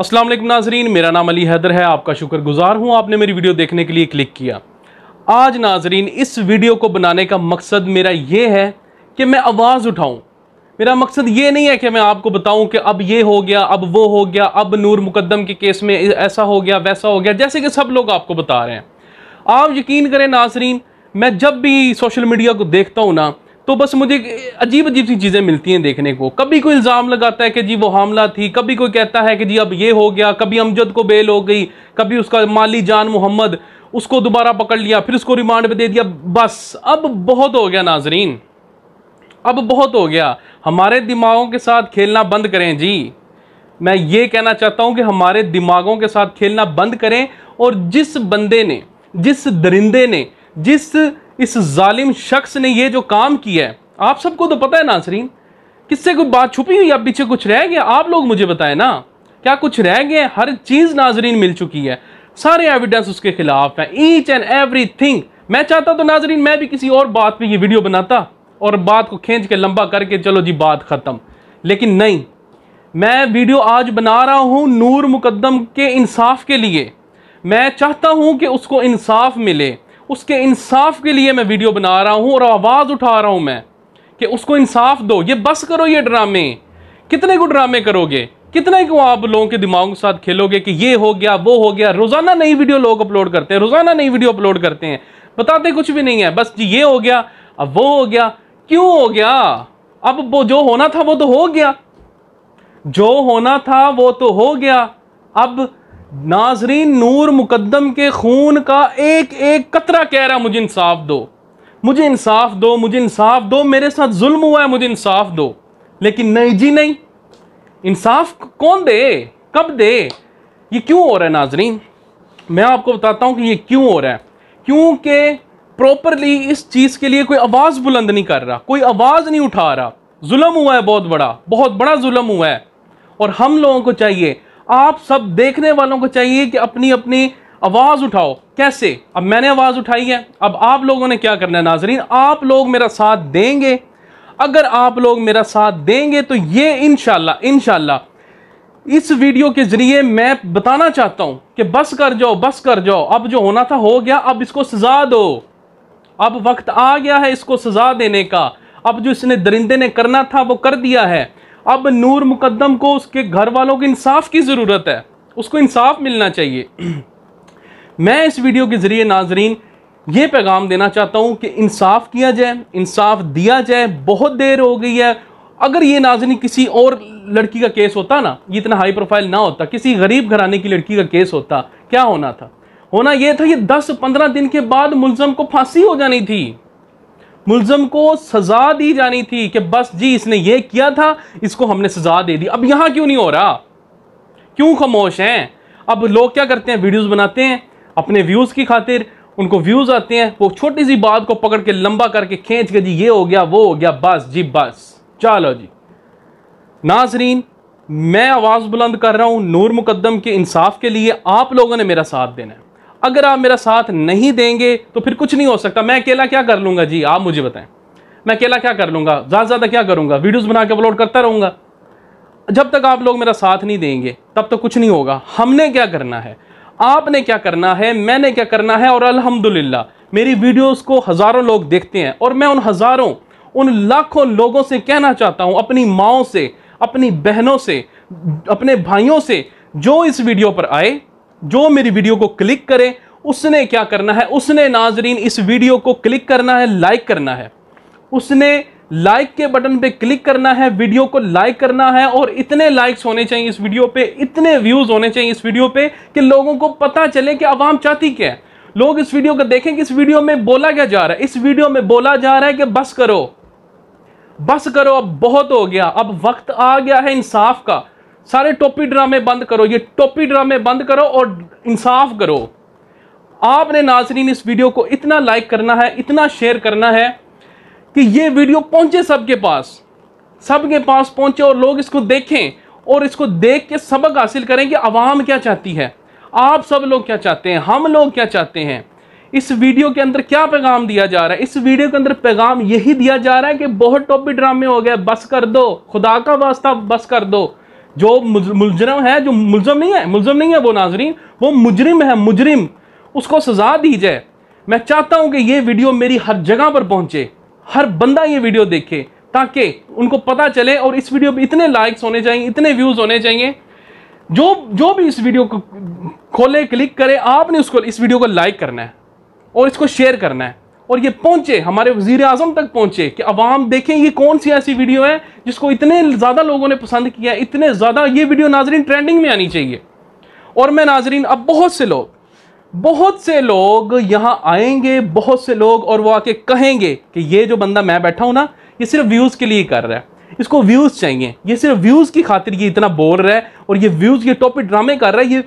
असलम नाजरीन मेरा नाम अली हैदर है आपका शुक्रगुजार हूँ आपने मेरी वीडियो देखने के लिए क्लिक किया आज नाजरीन इस वीडियो को बनाने का मकसद मेरा ये है कि मैं आवाज़ उठाऊँ मेरा मकसद ये नहीं है कि मैं आपको बताऊँ कि अब ये हो गया अब वो हो गया अब नूर मुकदम के केस में ऐसा हो गया वैसा हो गया जैसे कि सब लोग आपको बता रहे हैं आप यकीन करें नाजरीन मैं जब भी सोशल मीडिया को देखता हूँ ना तो बस मुझे अजीब अजीब सी चीज़ें मिलती हैं देखने को कभी कोई इल्ज़ाम लगाता है कि जी वो हमला थी कभी कोई कहता है कि जी अब ये हो गया कभी अमजद को बेल हो गई कभी उसका माली जान मोहम्मद उसको दोबारा पकड़ लिया फिर उसको रिमांड पर दे दिया बस अब बहुत हो गया नाजरीन अब बहुत हो गया हमारे दिमागों के साथ खेलना बंद करें जी मैं ये कहना चाहता हूँ कि हमारे दिमागों के साथ खेलना बंद करें और जिस बंदे ने जिस दरिंदे ने जिस इस जालिम शख्स ने ये जो काम किया है आप सबको तो पता है नासरीन किससे कोई बात छुपी हुई या पीछे कुछ रह गया आप लोग मुझे बताएं ना क्या कुछ रह गए हर चीज़ नाजरीन मिल चुकी है सारे एविडेंस उसके खिलाफ है ईच एंड एवरी थिंग मैं चाहता तो नाजरीन मैं भी किसी और बात पे ये वीडियो बनाता और बात को खींच के लंबा करके चलो जी बात ख़त्म लेकिन नहीं मैं वीडियो आज बना रहा हूँ नूर मुकदम के इंसाफ के लिए मैं चाहता हूँ कि उसको इंसाफ मिले उसके इंसाफ के लिए मैं वीडियो बना रहा हूँ और आवाज़ उठा रहा हूँ मैं कि उसको इंसाफ दो ये बस करो ये ड्रामे कितने को ड्रामे करोगे कितने को आप लोगों के दिमाग के साथ खेलोगे कि ये हो गया वो हो गया रोज़ाना नई वीडियो लोग अपलोड करते हैं रोज़ाना नई वीडियो अपलोड करते हैं बताते कुछ भी नहीं है बस जी ये हो गया अब वो हो गया क्यों हो गया अब वो जो होना था वो तो हो गया जो होना था वो तो हो गया अब नाजरीन नूर मुकदम के खून का एक एक कतरा कह रहा मुझे इंसाफ दो मुझे इंसाफ दो मुझे इंसाफ दो मेरे साथ जुल्म हुआ है मुझे इंसाफ दो लेकिन नहीं जी नहीं इंसाफ कौन दे कब दे ये क्यों हो रहा है नाजरीन मैं आपको बताता हूँ कि ये क्यों हो रहा है क्योंकि प्रॉपरली इस चीज़ के लिए कोई आवाज़ बुलंद नहीं कर रहा कोई आवाज़ नहीं उठा रहा जुल्म हुआ है बहुत बड़ा बहुत बड़ा जुल्म हुआ है और हम लोगों को चाहिए आप सब देखने वालों को चाहिए कि अपनी अपनी आवाज़ उठाओ कैसे अब मैंने आवाज़ उठाई है अब आप लोगों ने क्या करना है नाजरीन आप लोग मेरा साथ देंगे अगर आप लोग मेरा साथ देंगे तो ये इनशाला शाह इस वीडियो के ज़रिए मैं बताना चाहता हूँ कि बस कर जाओ बस कर जाओ अब जो होना था हो गया अब इसको सज़ा दो अब वक्त आ गया है इसको सज़ा देने का अब जो इसने दरिंदे ने करना था वो कर दिया है अब नूर मुकदम को उसके घर वालों के इंसाफ की ज़रूरत है उसको इंसाफ मिलना चाहिए मैं इस वीडियो के ज़रिए नाजरीन ये पैगाम देना चाहता हूँ कि इंसाफ किया जाए इंसाफ दिया जाए बहुत देर हो गई है अगर ये नाजरीन किसी और लड़की का केस होता ना ये इतना हाई प्रोफाइल ना होता किसी गरीब घराने की लड़की का केस होता क्या होना था होना ये था कि दस पंद्रह दिन के बाद मुलजम को फांसी हो जानी थी मुलजम को सजा दी जानी थी कि बस जी इसने ये किया था इसको हमने सजा दे दी अब यहाँ क्यों नहीं हो रहा क्यों खामोश हैं अब लोग क्या करते हैं वीडियोस बनाते हैं अपने व्यूज़ की खातिर उनको व्यूज़ आते हैं वो छोटी सी बात को पकड़ के लंबा करके खींच के जी ये हो गया वो हो गया बस जी बस चलो जी नाजरीन मैं आवाज़ बुलंद कर रहा हूँ नूर मुकदम के इंसाफ के लिए आप लोगों ने मेरा साथ देना है अगर आप मेरा साथ नहीं देंगे तो फिर कुछ नहीं हो सकता मैं अकेला क्या कर लूँगा जी आप मुझे बताएं मैं अकेला क्या कर लूँगा ज़्यादा से ज़्यादा क्या करूँगा वीडियोज़ बना के अपलोड करता रहूँगा जब तक आप लोग मेरा साथ नहीं देंगे तब तक तो कुछ नहीं होगा हमने क्या करना है आपने क्या करना है मैंने क्या करना है और अलहमदुल्ला मेरी वीडियोस को हज़ारों लोग देखते हैं और मैं उन हज़ारों उन लाखों लोगों से कहना चाहता हूं अपनी माओ से अपनी बहनों से अपने भाइयों से जो इस वीडियो पर आए जो मेरी वीडियो को क्लिक करे उसने क्या करना है उसने नाजरीन इस वीडियो को क्लिक करना है लाइक करना है उसने लाइक के बटन पे क्लिक करना है वीडियो को लाइक करना है और इतने लाइक्स होने चाहिए इस वीडियो पे इतने व्यूज़ होने चाहिए इस वीडियो पे कि लोगों को पता चले कि आवाम चाहती क्या है लोग इस वीडियो को देखें कि इस वीडियो में बोला क्या जा रहा है इस वीडियो में बोला जा रहा है कि बस करो बस करो अब बहुत हो गया अब वक्त आ गया है इंसाफ का सारे टोपी ड्रामे बंद करो ये टोपी ड्रामे बंद करो और इंसाफ करो आपने नाजरीन इस वीडियो को इतना लाइक करना है इतना शेयर करना है कि ये वीडियो पहुंचे सबके पास सबके पास पहुंचे और लोग इसको देखें और इसको देख के सबक हासिल करें कि आवाम क्या चाहती है आप सब लोग क्या चाहते हैं हम लोग क्या चाहते हैं इस वीडियो के अंदर क्या पैगाम दिया जा रहा है इस वीडियो के अंदर पैगाम यही दिया जा रहा है कि बहुत टॉपिक ड्रामे हो गया बस कर दो खुदा का वास्ता बस कर दो जो मुजरम है जो मुलजम नहीं है मुलजम नहीं है वो नाजरीन वो मुजरिम है मुजरिम उसको सजा दी जाए मैं चाहता हूँ कि ये वीडियो मेरी हर जगह पर पहुँचे हर बंदा ये वीडियो देखे ताकि उनको पता चले और इस वीडियो पर इतने लाइक्स होने चाहिए इतने व्यूज़ होने चाहिए जो जो भी इस वीडियो को खोले क्लिक करे आपने उसको इस वीडियो को लाइक करना है और इसको शेयर करना है और ये पहुंचे हमारे वजीर अजम तक पहुंचे कि अवाम देखें ये कौन सी ऐसी वीडियो है जिसको इतने ज़्यादा लोगों ने पसंद किया इतने ज़्यादा ये वीडियो नाजरीन ट्रेंडिंग में आनी चाहिए और मैं नाजरीन अब बहुत से लोग बहुत से लोग यहाँ आएंगे बहुत से लोग और वो आके कहेंगे कि ये जो बंदा मैं बैठा हूँ ना ये सिर्फ व्यूज़ के लिए कर रहा है इसको व्यूज़ चाहिए ये सिर्फ व्यूज़ की खातिर ये इतना बोल रहा है और ये व्यूज़ ये टॉपिक ड्रामे कर रहा है ये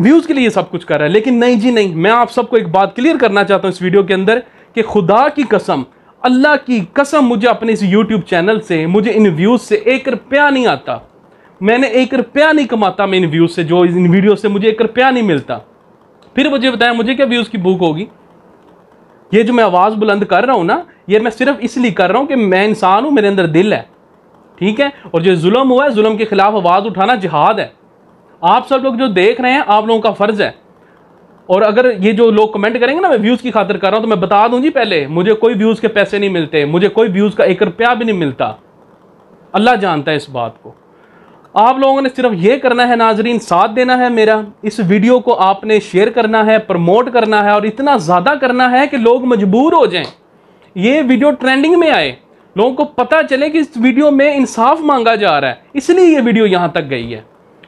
व्यूज़ के लिए सब कुछ कर रहा है लेकिन नहीं जी नहीं मैं आप सबको एक बात क्लियर करना चाहता हूँ इस वीडियो के अंदर कि खुदा की कसम अल्लाह की कसम मुझे अपने इस यूट्यूब चैनल से मुझे इन व्यूज़ से एक रुपया नहीं आता मैंने एक रुपया नहीं कमाता मैं इन व्यूज़ से जो इन वीडियो से मुझे एक रुपया नहीं मिलता फिर मुझे बताया मुझे क्या व्यूज़ की भूख होगी ये जो मैं आवाज़ बुलंद कर रहा हूँ ना ये मैं सिर्फ इसलिए कर रहा हूँ कि मैं इंसान हूँ मेरे अंदर दिल है ठीक है और जो जुल्म हुआ है जुल्म के खिलाफ आवाज़ उठाना जिहाद है आप सब लोग जो देख रहे हैं आप लोगों का फ़र्ज़ है और अगर ये जो लोग कमेंट करेंगे ना मैं व्यूज़ की खातर कर रहा हूँ तो मैं बता दूँ जी पहले मुझे कोई व्यूज़ के पैसे नहीं मिलते मुझे कोई व्यूज़ का एक रुपया भी नहीं मिलता अल्लाह जानता है इस बात को आप लोगों ने सिर्फ ये करना है नाजरीन साथ देना है मेरा इस वीडियो को आपने शेयर करना है प्रमोट करना है और इतना ज़्यादा करना है कि लोग मजबूर हो जाए ये वीडियो ट्रेंडिंग में आए लोगों को पता चले कि इस वीडियो में इंसाफ मांगा जा रहा है इसलिए ये वीडियो यहाँ तक गई है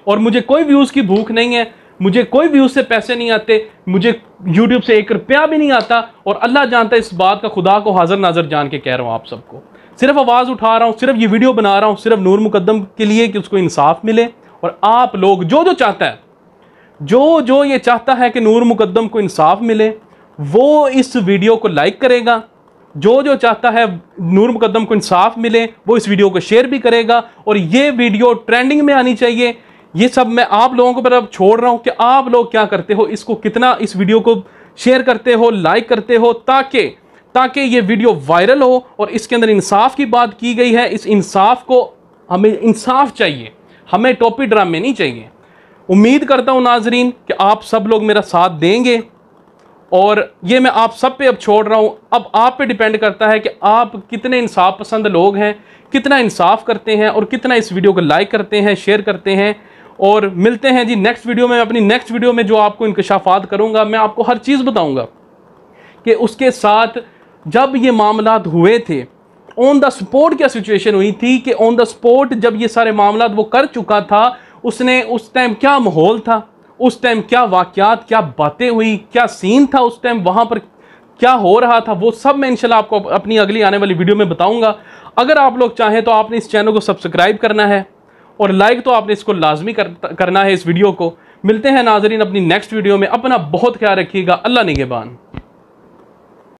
और मुझे कोई व्यूज़ की भूख नहीं है मुझे कोई व्यूज से पैसे नहीं आते मुझे यूट्यूब से एक रुपया भी नहीं आता और अल्लाह जानता है इस बात का खुदा को हाजिर नाजर जान के कह रहा हूँ आप सबको सिर्फ आवाज़ उठा रहा हूँ सिर्फ ये वीडियो बना रहा हूँ सिर्फ नूर मुकदम के लिए कि उसको इंसाफ मिले और आप लोग जो जो चाहता है जो जो ये चाहता है कि नूर मुकदम को इंसाफ मिले वो इस वीडियो को लाइक करेगा जो जो चाहता है नूर मुकदम को इंसाफ मिले वो इस वीडियो को शेयर भी करेगा और ये वीडियो ट्रेंडिंग में आनी चाहिए ये सब मैं आप लोगों को पर अब छोड़ रहा हूँ कि आप लोग क्या करते हो इसको कितना इस वीडियो को शेयर करते हो लाइक करते हो ताकि ताकि ये वीडियो वायरल हो और इसके अंदर इंसाफ की बात की गई है इस इंसाफ को हमें इंसाफ चाहिए हमें टोपी ड्रामे नहीं चाहिए उम्मीद करता हूँ नाजरीन कि आप सब लोग मेरा साथ देंगे और ये मैं आप सब पे अब छोड़ रहा हूँ अब आप पे डिपेंड करता है कि आप कितने इंसाफ पसंद लोग हैं कितना इंसाफ करते हैं और कितना इस वीडियो को लाइक करते हैं शेयर करते हैं और मिलते हैं जी नेक्स्ट वीडियो में अपनी नेक्स्ट वीडियो में जो आपको इंकशाफात करूँगा मैं आपको हर चीज़ बताऊँगा कि उसके साथ जब ये मामला हुए थे ऑन द स्पॉट क्या सिचुएशन हुई थी कि ऑन द स्पॉट जब ये सारे मामला वो कर चुका था उसने उस टाइम क्या माहौल था उस टाइम क्या वाक़ात क्या बातें हुई क्या सीन था उस टाइम वहाँ पर क्या हो रहा था वो सब मैं इंशाल्लाह आपको अपनी अगली आने वाली वीडियो में बताऊंगा अगर आप लोग चाहें तो आपने इस चैनल को सब्सक्राइब करना है और लाइक तो आपने इसको लाजमी कर, करना है इस वीडियो को मिलते हैं नाजरीन अपनी नेक्स्ट वीडियो में अपना बहुत ख्याल रखिएगा अल्लाह निगेबान